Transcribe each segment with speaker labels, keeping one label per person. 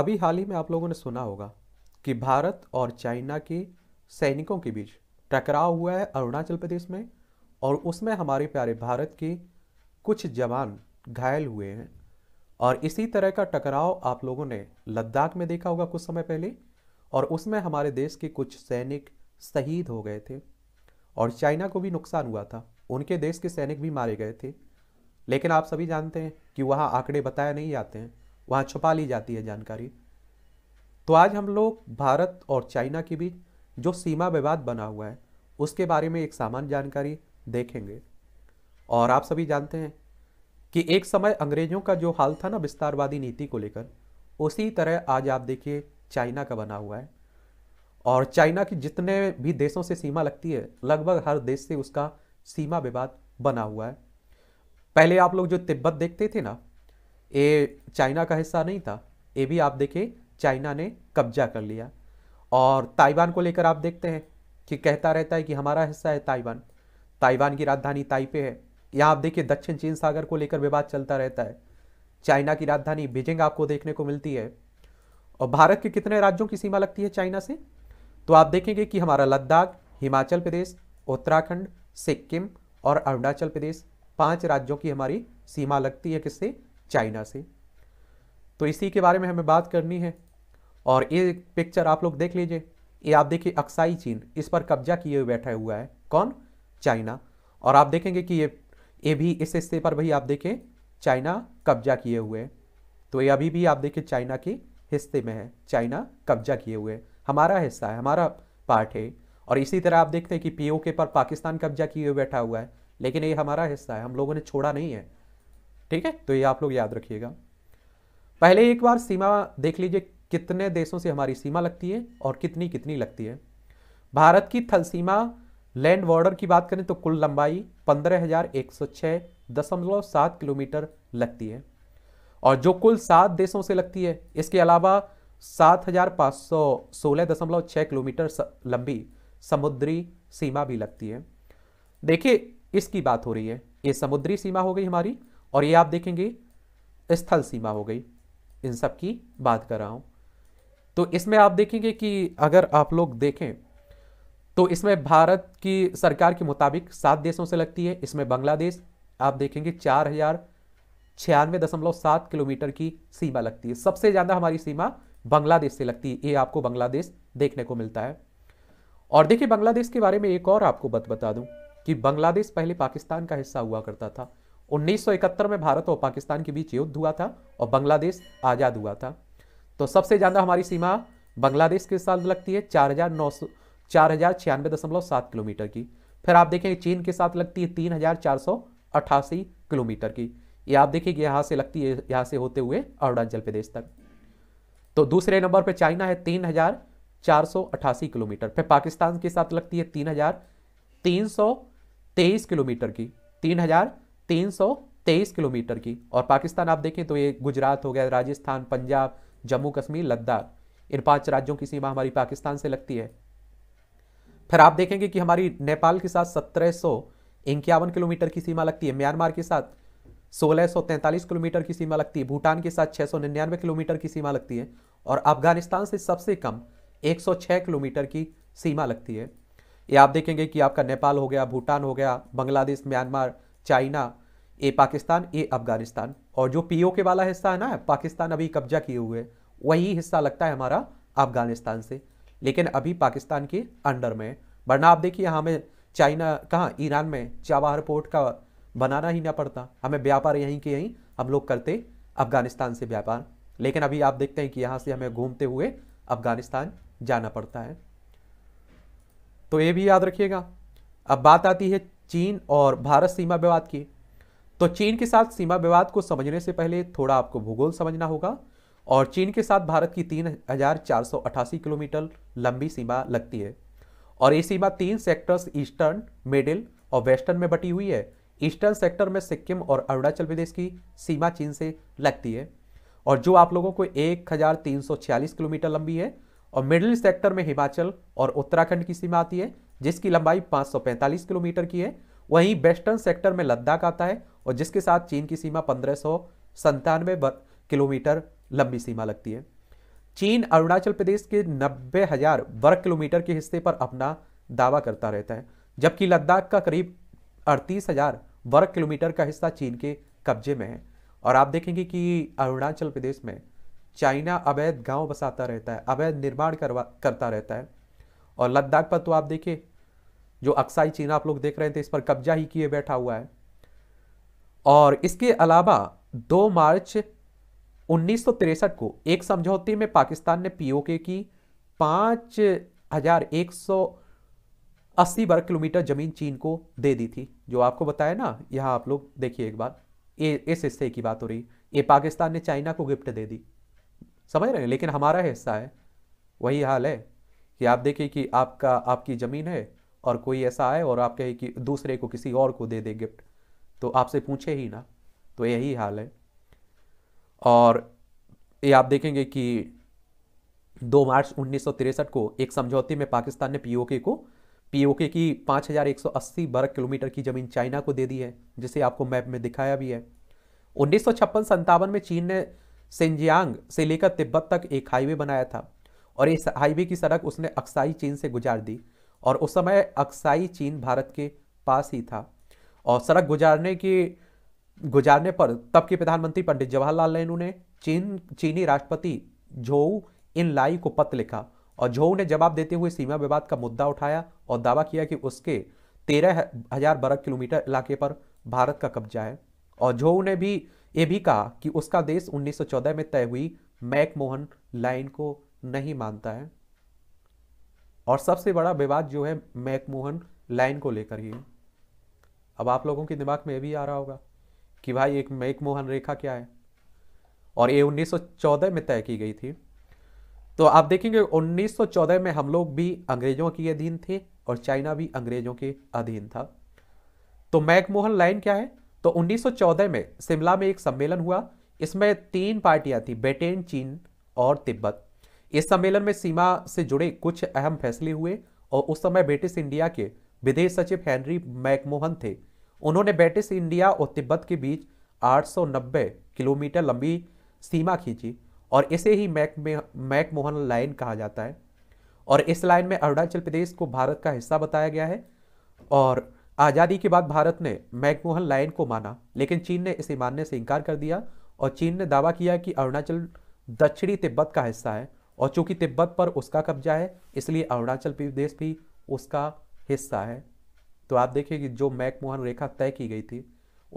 Speaker 1: अभी हाल ही में आप लोगों ने सुना होगा कि भारत और चाइना के सैनिकों के बीच टकराव हुआ है अरुणाचल प्रदेश में और उसमें हमारे प्यारे भारत के कुछ जवान घायल हुए हैं और इसी तरह का टकराव आप लोगों ने लद्दाख में देखा होगा कुछ समय पहले और उसमें हमारे देश के कुछ सैनिक शहीद हो गए थे और चाइना को भी नुकसान हुआ था उनके देश के सैनिक भी मारे गए थे लेकिन आप सभी जानते हैं कि वहाँ आंकड़े बताए नहीं जाते हैं वहां छुपा ली जाती है जानकारी तो आज हम लोग भारत और चाइना के बीच जो सीमा विवाद बना हुआ है उसके बारे में एक सामान्य जानकारी देखेंगे और आप सभी जानते हैं कि एक समय अंग्रेजों का जो हाल था ना विस्तारवादी नीति को लेकर उसी तरह आज आप देखिए चाइना का बना हुआ है और चाइना की जितने भी देशों से सीमा लगती है लगभग हर देश से उसका सीमा विवाद बना हुआ है पहले आप लोग जो तिब्बत देखते थे ना ये चाइना का हिस्सा नहीं था ये भी आप देखें चाइना ने कब्जा कर लिया और ताइवान को लेकर आप देखते हैं कि कहता रहता है कि हमारा हिस्सा है ताइवान ताइवान की राजधानी ताइपे है यहाँ आप देखिए दक्षिण चीन सागर को लेकर विवाद चलता रहता है चाइना की राजधानी बीजिंग आपको देखने को मिलती है और भारत के कितने राज्यों की सीमा लगती है चाइना से तो आप देखेंगे कि हमारा लद्दाख हिमाचल प्रदेश उत्तराखंड सिक्किम और अरुणाचल प्रदेश पांच राज्यों की हमारी सीमा लगती है किससे चाइना से तो इसी के बारे में हमें बात करनी है और ये पिक्चर आप लोग देख लीजिए ये आप देखिए अक्साई चीन इस पर कब्जा किए हुए बैठा हुआ है कौन चाइना और आप देखेंगे कि ये ये भी इस हिस्से पर भी आप देखें चाइना कब्जा किए हुए है तो ये अभी भी आप देखिए चाइना के हिस्से में है चाइना कब्जा किए हुए हमारा हिस्सा है हमारा पार्ट है और इसी तरह आप देखते हैं कि पीओके पर पाकिस्तान कब्जा किए बैठा हुआ है लेकिन ये हमारा हिस्सा है हम लोगों ने छोड़ा नहीं है ठीक है तो ये आप लोग याद रखिएगा पहले एक बार सीमा देख लीजिए कितने देशों से हमारी सीमा लगती है और कितनी कितनी लगती है भारत की थल सीमा लैंड बॉर्डर की बात करें तो कुल लंबाई पंद्रह हजार एक सौ दशमलव सात किलोमीटर लगती है और जो कुल सात देशों से लगती है इसके अलावा सात हजार पांच सौ सोलह दशमलव छह किलोमीटर लंबी समुद्री सीमा भी लगती है देखिए इसकी बात हो रही है ये समुद्री सीमा हो गई हमारी और ये आप देखेंगे स्थल सीमा हो गई इन सब की बात कर रहा हूँ तो इसमें आप देखेंगे कि अगर आप लोग देखें तो इसमें भारत की सरकार के मुताबिक सात देशों से लगती है इसमें बांग्लादेश आप देखेंगे चार हजार छियानवे दशमलव सात किलोमीटर की सीमा लगती है सबसे ज़्यादा हमारी सीमा बांग्लादेश से लगती है ये आपको बांग्लादेश देखने को मिलता है और देखिए बांग्लादेश के बारे में एक और आपको बत बता दूं कि बांग्लादेश पहले पाकिस्तान का हिस्सा हुआ करता था 1971 में भारत और पाकिस्तान के बीच युद्ध हुआ था और बांग्लादेश आज़ाद हुआ था तो सबसे ज़्यादा हमारी सीमा बांग्लादेश के साथ लगती है चार हजार नौ सौ चार हजार छियानवे दशमलव सात किलोमीटर की फिर आप देखेंगे चीन के साथ लगती है तीन हजार चार सौ किलोमीटर की ये आप देखिए यहां से लगती है यहां से होते हुए अरुणाचल प्रदेश तक तो दूसरे नंबर पर चाइना है तीन हजार चार सौ अठासी किलोमीटर फिर पाकिस्तान के साथ लगती है तीन हजार तीन सौ तेईस किलोमीटर की तीन हजार तीन सौ तेईस किलोमीटर की और पाकिस्तान आप देखें तो ये गुजरात हो गया राजस्थान पंजाब जम्मू कश्मीर लद्दाख इन पांच राज्यों की सीमा हमारी पाकिस्तान से लगती है फिर आप देखेंगे कि हमारी नेपाल के साथ सत्रह सौ इक्यावन किलोमीटर की सीमा लगती है म्यांमार के साथ सोलह किलोमीटर की सीमा लगती है भूटान के साथ 699 किलोमीटर की सीमा लगती है और अफगानिस्तान से सबसे कम 106 किलोमीटर की सीमा लगती है ये आप देखेंगे कि आपका नेपाल हो गया भूटान हो गया बांग्लादेश म्यांमार चाइना ए पाकिस्तान ए अफगानिस्तान और जो पीओ के वाला हिस्सा है ना पाकिस्तान अभी कब्जा किए हुए वही हिस्सा लगता है हमारा अफगानिस्तान से लेकिन अभी पाकिस्तान के अंडर में वरना आप देखिए हमें चाइना कहाँ ईरान में चाबाहर पोर्ट का बनाना ही ना पड़ता हमें व्यापार यहीं के यहीं हम लोग करते अफगानिस्तान से व्यापार लेकिन अभी आप देखते हैं कि यहाँ से हमें घूमते हुए अफगानिस्तान जाना पड़ता है तो ये भी याद रखिएगा अब बात आती है चीन और भारत सीमा विवाद की तो चीन के साथ सीमा विवाद को समझने से पहले थोड़ा आपको भूगोल समझना होगा और चीन के साथ भारत की तीन किलोमीटर लंबी सीमा लगती है और ये सीमा तीन सेक्टर्स ईस्टर्न मिडिल और वेस्टर्न में बटी हुई है ईस्टर्न सेक्टर में सिक्किम और अरुणाचल प्रदेश की सीमा चीन से लगती है और जो आप लोगों को 1346 किलोमीटर लंबी है और मिडिल सेक्टर में हिमाचल और उत्तराखंड की सीमा आती है जिसकी लंबाई 545 किलोमीटर की है वहीं वेस्टर्न सेक्टर में लद्दाख आता है और जिसके साथ चीन की सीमा पंद्रह सौ संतानवे किलोमीटर लंबी सीमा लगती है चीन अरुणाचल प्रदेश के नब्बे हजार वर्ग किलोमीटर के हिस्से पर अपना दावा करता रहता है जबकि लद्दाख का करीब अड़तीस हजार वर्ग किलोमीटर का हिस्सा चीन के कब्जे में है और आप देखेंगे कि अरुणाचल प्रदेश में चाइना अवैध गांव बसाता रहता है अवैध निर्माण करवा करता रहता है और लद्दाख पर तो आप देखिए जो अक्साई चीन आप लोग देख रहे थे तो इस पर कब्जा ही किए बैठा हुआ है और इसके अलावा 2 मार्च उन्नीस को एक समझौते में पाकिस्तान ने पीओके की पाँच हजार एक सौ अस्सी वर्ग किलोमीटर ज़मीन चीन को दे दी थी जो आपको बताया ना यहाँ आप लोग देखिए एक बार ये इस हिस्से की बात हो रही ये पाकिस्तान ने चाइना को गिफ्ट दे दी समझ रहे हैं लेकिन हमारा हिस्सा है वही हाल है कि आप देखिए कि आपका आपकी ज़मीन है और कोई ऐसा आए और आप कहे कि दूसरे को किसी और को दे दे गिफ्ट तो आपसे पूछे ही ना तो यही हाल है और ये आप देखेंगे कि 2 मार्च उन्नीस को एक समझौते में पाकिस्तान ने पीओके को पीओके की 5,180 वर्ग किलोमीटर की ज़मीन चाइना को दे दी है जिसे आपको मैप में दिखाया भी है उन्नीस सौ में चीन ने सिंजियांग से लेकर तिब्बत तक एक हाईवे बनाया था और इस हाईवे की सड़क उसने अक्साई चीन से गुजार दी और उस समय अक्साई चीन भारत के पास ही था और सड़क गुजारने की गुजारने पर तब के प्रधानमंत्री पंडित जवाहरलाल नेहरू ने चीन चीनी राष्ट्रपति झोऊ इन लाई को पत्र लिखा और झोऊ ने जवाब देते हुए सीमा विवाद का मुद्दा उठाया और दावा किया कि उसके तेरह हजार बर्ग किलोमीटर इलाके पर भारत का कब्जा है और झोऊ ने भी ये भी कहा कि उसका देश 1914 में तय हुई मैकमोहन लाइन को नहीं मानता है और सबसे बड़ा विवाद जो है मैकमोहन लाइन को लेकर ही है अब आप लोगों के दिमाग में यह भी आ रहा होगा कि भाई एक मैक मोहन रेखा क्या है और ये 1914 में तय की गई थी तो आप देखेंगे 1914 में हम लोग भी अंग्रेजों के अधीन थे और चाइना भी अंग्रेजों के अधीन था तो मैक मोहन लाइन क्या है तो 1914 में शिमला में एक सम्मेलन हुआ इसमें तीन पार्टियां थी ब्रिटेन चीन और तिब्बत इस सम्मेलन में सीमा से जुड़े कुछ अहम फैसले हुए और उस समय ब्रिटिश इंडिया के विदेश सचिव हैनरी मैकमोहन थे उन्होंने ब्रिटिश इंडिया और तिब्बत के बीच 890 किलोमीटर लंबी सीमा खींची और इसे ही मैक मैकमोहन लाइन कहा जाता है और इस लाइन में अरुणाचल प्रदेश को भारत का हिस्सा बताया गया है और आज़ादी के बाद भारत ने मैकमोहन लाइन को माना लेकिन चीन ने इसे मानने से इनकार कर दिया और चीन ने दावा किया कि अरुणाचल दक्षिणी तिब्बत का हिस्सा है और चूंकि तिब्बत पर उसका कब्जा है इसलिए अरुणाचल प्रदेश भी उसका हिस्सा है तो आप देखिए कि जो मैकमोहन रेखा तय की गई थी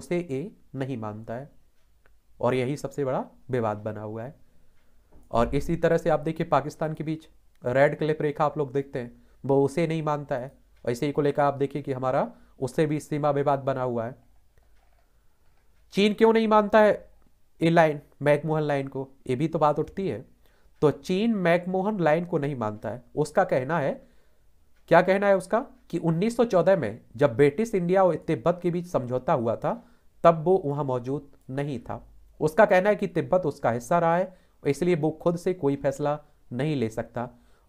Speaker 1: उसे ए नहीं मानता है और यही सबसे बड़ा विवाद बना हुआ है और इसी तरह से आप देखिए पाकिस्तान के बीच रेड क्लिप रेखा आप लोग देखते हैं वो उसे नहीं मानता है ऐसे ही को लेकर आप देखिए कि हमारा उससे भी सीमा विवाद बना हुआ है चीन क्यों नहीं मानता है ये लाइन मैकमोहन लाइन को ये भी तो बात उठती है तो चीन मैकमोहन लाइन को नहीं मानता है उसका कहना है क्या कहना है उसका कि 1914 में जब ब्रिटिश इंडिया और तिब्बत के बीच समझौता हुआ था तब वो वहां मौजूद नहीं था उसका कहना है कि तिब्बत उसका हिस्सा रहा है इसलिए वो खुद से कोई फैसला नहीं ले सकता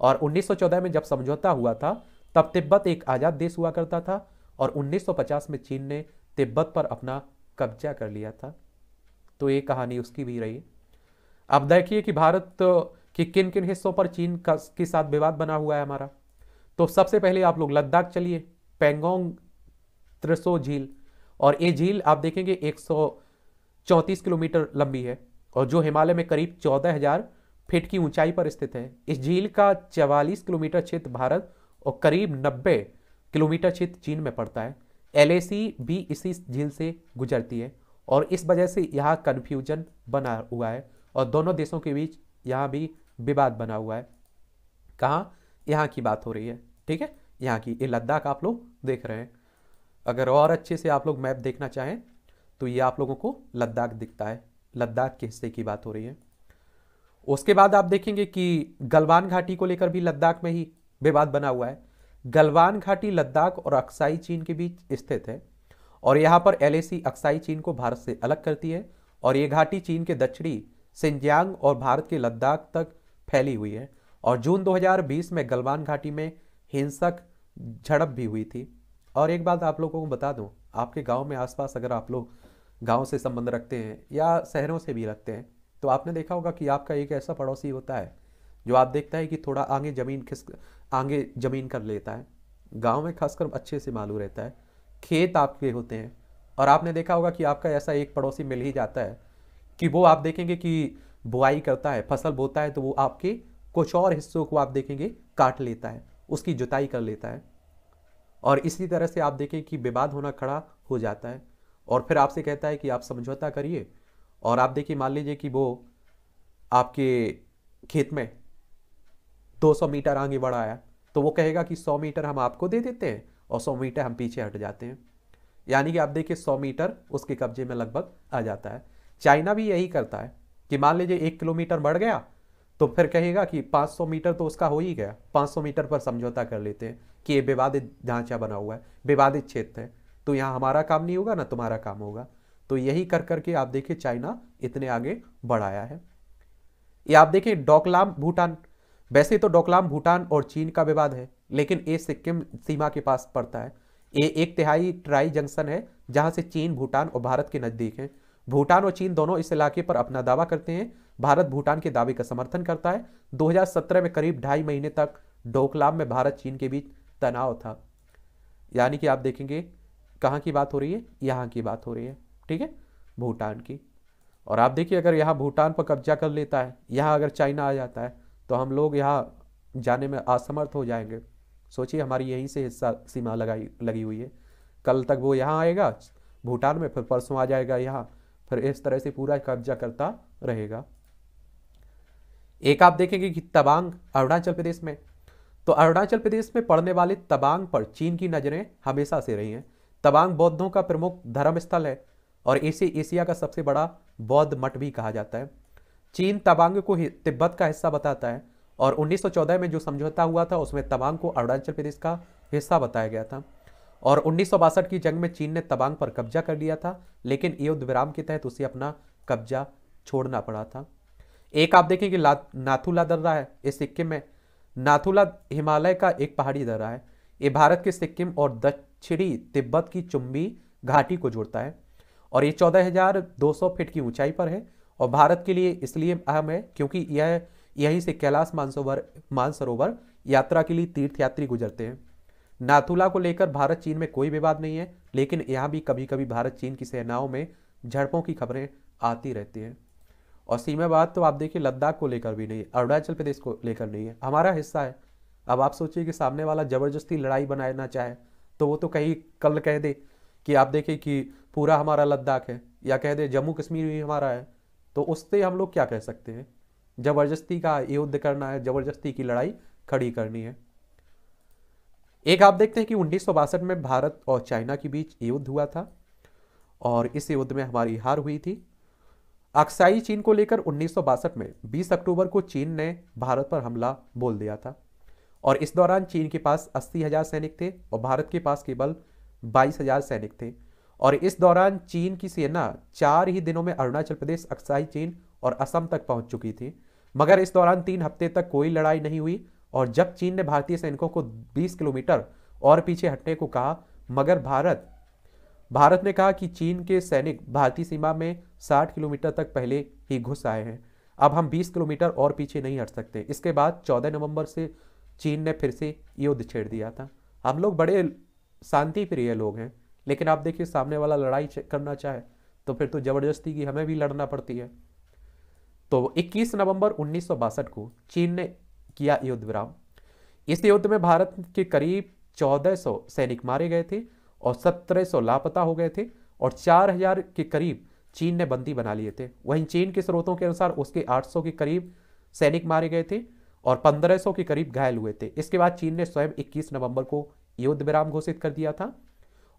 Speaker 1: और 1914 में जब समझौता हुआ था तब तिब्बत एक आज़ाद देश हुआ करता था और 1950 में चीन ने तिब्बत पर अपना कब्जा कर लिया था तो ये कहानी उसकी भी रही अब देखिए कि भारत तो कि किन किन हिस्सों पर चीन के साथ विवाद बना हुआ है हमारा तो सबसे पहले आप लोग लद्दाख चलिए पेंगोंग त्रिसो झील और ये झील आप देखेंगे 134 किलोमीटर लंबी है और जो हिमालय में करीब 14,000 फीट की ऊंचाई पर स्थित है इस झील का 44 किलोमीटर क्षेत्र भारत और करीब 90 किलोमीटर क्षेत्र चीन में पड़ता है एल भी इसी झील से गुजरती है और इस वजह से यहाँ कन्फ्यूजन बना हुआ है और दोनों देशों के बीच यहाँ भी विवाद बना हुआ है कहाँ यहाँ की बात हो रही है ठीक है यहाँ की ये लद्दाख आप लोग देख रहे हैं अगर और अच्छे से आप लोग मैप देखना चाहें तो ये आप लोगों को लद्दाख दिखता है लद्दाख के हिस्से की बात हो रही है उसके बाद आप देखेंगे कि गलवान घाटी को लेकर भी लद्दाख में ही विवाद बना हुआ है गलवान घाटी लद्दाख और अक्साई चीन के बीच स्थित है और यहाँ पर एल अक्साई चीन को भारत से अलग करती है और ये घाटी चीन के दक्षिणी सिंजियांग और भारत के लद्दाख तक फैली हुई है और जून 2020 में गलवान घाटी में हिंसक झड़प भी हुई थी और एक बात आप लोगों को बता दूं आपके गांव में आसपास अगर आप लोग गांव से संबंध रखते हैं या शहरों से भी रखते हैं तो आपने देखा होगा कि आपका एक ऐसा पड़ोसी होता है जो आप देखता है कि थोड़ा आगे ज़मीन खिस आगे ज़मीन कर लेता है गाँव में खासकर अच्छे से मालूम रहता है खेत आपके होते हैं और आपने देखा होगा कि आपका ऐसा एक पड़ोसी मिल ही जाता है कि वो आप देखेंगे कि बुआई करता है फसल बोता है तो वो आपके कुछ और हिस्सों को आप देखेंगे काट लेता है उसकी जुताई कर लेता है और इसी तरह से आप देखें कि विवाद होना खड़ा हो जाता है और फिर आपसे कहता है कि आप समझौता करिए और आप देखिए मान लीजिए कि वो आपके खेत में 200 मीटर आगे बढ़ाया तो वो कहेगा कि 100 मीटर हम आपको दे देते हैं और 100 मीटर हम पीछे हट जाते हैं यानी कि आप देखिए 100 मीटर उसके कब्जे में लगभग आ जाता है चाइना भी यही करता है कि मान लीजिए एक किलोमीटर बढ़ गया तो फिर कहेगा कि 500 मीटर तो उसका हो ही गया 500 मीटर पर समझौता कर लेते हैं कि ये विवादित ढांचा बना हुआ है विवादित क्षेत्र है तो यहाँ हमारा काम नहीं होगा ना तुम्हारा काम होगा तो यही कर करके आप देखिए चाइना इतने आगे बढ़ाया है ये आप देखिए डोकलाम भूटान वैसे तो डोकलाम भूटान और चीन का विवाद है लेकिन ये सिक्किम सीमा के पास पड़ता है ये एक तिहाई ट्राई जंक्शन है जहाँ से चीन भूटान और भारत के नज़दीक हैं भूटान और चीन दोनों इस इलाके पर अपना दावा करते हैं भारत भूटान के दावे का समर्थन करता है 2017 में करीब ढाई महीने तक डोकलाम में भारत चीन के बीच तनाव था यानी कि आप देखेंगे कहाँ की बात हो रही है यहाँ की बात हो रही है ठीक है भूटान की और आप देखिए अगर यहाँ भूटान पर कब्जा कर लेता है यहाँ अगर चाइना आ जाता है तो हम लोग यहाँ जाने में असमर्थ हो जाएंगे सोचिए हमारी यहीं से हिस्सा सीमा लगाई लगी हुई है कल तक वो यहाँ आएगा भूटान में फिर परसों आ जाएगा यहाँ फिर इस तरह से पूरा कब्जा करता रहेगा एक आप देखेंगे कि तबांग अरुणाचल प्रदेश में तो अरुणाचल प्रदेश में पड़ने वाले तबांग पर चीन की नज़रें हमेशा से रही हैं तबांग बौद्धों का प्रमुख धर्म स्थल है और इसे एशिया का सबसे बड़ा बौद्ध मठ भी कहा जाता है चीन तबांग को तिब्बत का हिस्सा बताता है और 1914 में जो समझौता हुआ था उसमें तबांग को अरुणाचल प्रदेश का हिस्सा बताया गया था और उन्नीस की जंग में चीन ने तबांग पर कब्जा कर लिया था लेकिन युद्ध विराम के तहत उसे अपना कब्जा छोड़ना पड़ा था एक आप देखेंगे नाथुला दर्रा है ये सिक्किम में नाथुला हिमालय का एक पहाड़ी दर्रा है ये भारत के सिक्किम और दक्षिणी तिब्बत की चुम्बी घाटी को जोड़ता है और ये 14,200 फीट की ऊंचाई पर है और भारत के लिए इसलिए अहम है क्योंकि यह यहीं से कैलाश मानसरोवर मानसरोवर यात्रा के लिए तीर्थयात्री गुजरते हैं नाथुला को लेकर भारत चीन में कोई विवाद नहीं है लेकिन यहाँ भी कभी कभी भारत चीन की सेनाओं में झड़पों की खबरें आती रहती हैं और सीमा बात तो आप देखिए लद्दाख को लेकर भी नहीं है अरुणाचल प्रदेश को लेकर नहीं है हमारा हिस्सा है अब आप सोचिए कि सामने वाला ज़बरदस्ती लड़ाई बनाना चाहे तो वो तो कहीं कल कह दे कि आप देखिए कि पूरा हमारा लद्दाख है या कह दे जम्मू कश्मीर भी हमारा है तो उससे हम लोग क्या कह सकते हैं जबरदस्ती का युद्ध करना है जबरदस्ती की लड़ाई खड़ी करनी है एक आप देखते हैं कि उन्नीस में भारत और चाइना के बीच युद्ध हुआ था और इस युद्ध में हमारी हार हुई थी अक्साई चीन को लेकर उन्नीस में 20 अक्टूबर को चीन ने भारत पर हमला बोल दिया था और इस दौरान चीन के पास अस्सी हजार सैनिक थे और भारत के पास केवल बाईस हजार सैनिक थे और इस दौरान चीन की सेना चार ही दिनों में अरुणाचल प्रदेश अक्साई चीन और असम तक पहुंच चुकी थी मगर इस दौरान तीन हफ्ते तक कोई लड़ाई नहीं हुई और जब चीन ने भारतीय सैनिकों को बीस किलोमीटर और पीछे हटने को कहा मगर भारत भारत ने कहा कि चीन के सैनिक भारतीय सीमा में 60 किलोमीटर तक पहले ही घुस आए हैं अब हम 20 किलोमीटर और पीछे नहीं हट सकते इसके बाद 14 नवंबर से चीन ने फिर से युद्ध छेड़ दिया था हम लोग बड़े शांति प्रिय लोग हैं लेकिन आप देखिए सामने वाला लड़ाई करना चाहे तो फिर तो जबरदस्ती की हमें भी लड़ना पड़ती है तो 21 नवंबर उन्नीस को चीन ने किया युद्ध विराम इस युद्ध में भारत के करीब चौदह सैनिक मारे गए थे और सत्रह सौ लापता हो गए थे और चार हजार के करीब चीन ने बंदी बना लिए थे वहीं चीन के स्रोतों के अनुसार उसके आठ सौ के करीब सैनिक मारे गए थे और पंद्रह सौ के करीब घायल हुए थे इसके बाद चीन ने स्वयं इक्कीस नवंबर को युद्ध विराम घोषित कर दिया था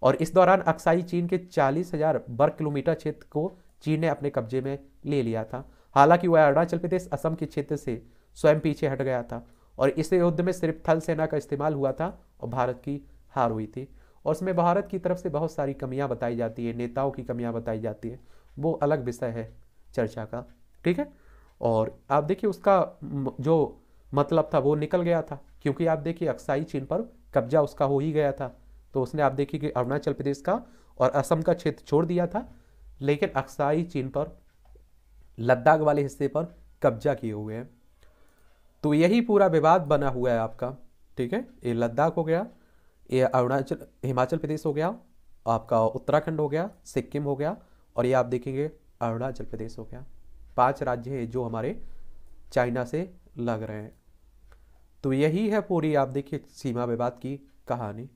Speaker 1: और इस दौरान अक्साई चीन के चालीस हजार वर्ग किलोमीटर क्षेत्र को चीन ने अपने कब्जे में ले लिया था हालांकि वह अरुणाचल प्रदेश असम के क्षेत्र से स्वयं पीछे हट गया था और इस युद्ध में सिर्फ थल सेना का इस्तेमाल हुआ था और भारत की हार हुई थी और उसमें भारत की तरफ से बहुत सारी कमियाँ बताई जाती है नेताओं की कमियाँ बताई जाती है वो अलग विषय है चर्चा का ठीक है और आप देखिए उसका जो मतलब था वो निकल गया था क्योंकि आप देखिए अक्साई चीन पर कब्जा उसका हो ही गया था तो उसने आप देखिए कि अरुणाचल प्रदेश का और असम का क्षेत्र छोड़ दिया था लेकिन अक्साई चीन पर लद्दाख वाले हिस्से पर कब्जा किए हुए हैं तो यही पूरा विवाद बना हुआ है आपका ठीक है ये लद्दाख हो गया ये अरुणाचल हिमाचल प्रदेश हो गया आपका उत्तराखंड हो गया सिक्किम हो गया और ये आप देखेंगे अरुणाचल प्रदेश हो गया पांच राज्य हैं जो हमारे चाइना से लग रहे हैं तो यही है पूरी आप देखिए सीमा विवाद की कहानी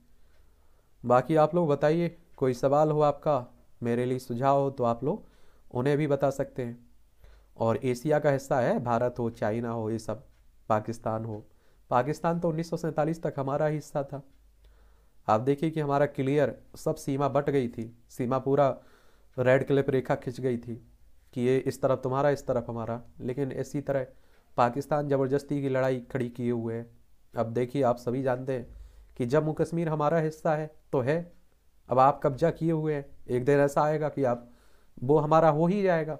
Speaker 1: बाकी आप लोग बताइए कोई सवाल हो आपका मेरे लिए सुझाव हो तो आप लोग उन्हें भी बता सकते हैं और एशिया का हिस्सा है भारत हो चाइना हो ये सब पाकिस्तान हो पाकिस्तान तो उन्नीस तक हमारा हिस्सा था आप देखिए कि हमारा क्लियर सब सीमा बट गई थी सीमा पूरा रेड क्लिप रेखा खिंच गई थी कि ये इस तरफ तुम्हारा इस तरफ हमारा लेकिन इसी तरह पाकिस्तान ज़बरदस्ती की लड़ाई खड़ी किए हुए है अब देखिए आप सभी जानते हैं कि जम्मू कश्मीर हमारा हिस्सा है तो है अब आप कब्जा किए हुए हैं एक दिन ऐसा आएगा कि आप वो हमारा हो ही जाएगा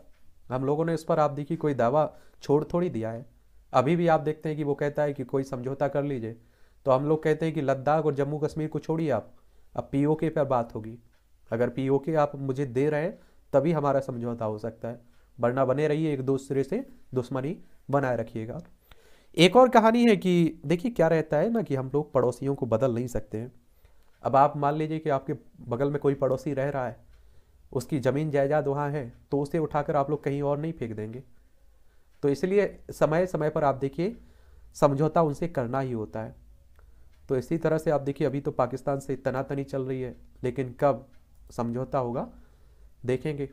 Speaker 1: हम लोगों ने इस पर आप देखिए कोई दावा छोड़ थोड़ी दिया है अभी भी आप देखते हैं कि वो कहता है कि कोई समझौता कर लीजिए तो हम लोग कहते हैं कि लद्दाख और जम्मू कश्मीर को छोड़िए आप अब पीओके पर बात होगी अगर पीओके आप मुझे दे रहे हैं तभी हमारा समझौता हो सकता है वरना बने रहिए एक दूसरे से दुश्मनी बनाए रखिएगा एक और कहानी है कि देखिए क्या रहता है ना कि हम लोग पड़ोसियों को बदल नहीं सकते हैं अब आप मान लीजिए कि आपके बगल में कोई पड़ोसी रह रहा है उसकी ज़मीन जायदाद वहाँ है तो उसे उठाकर आप लोग कहीं और नहीं फेंक देंगे तो इसलिए समय समय पर आप देखिए समझौता उनसे करना ही होता है तो इसी तरह से आप देखिए अभी तो पाकिस्तान से तनातनी चल रही है लेकिन कब समझौता होगा देखेंगे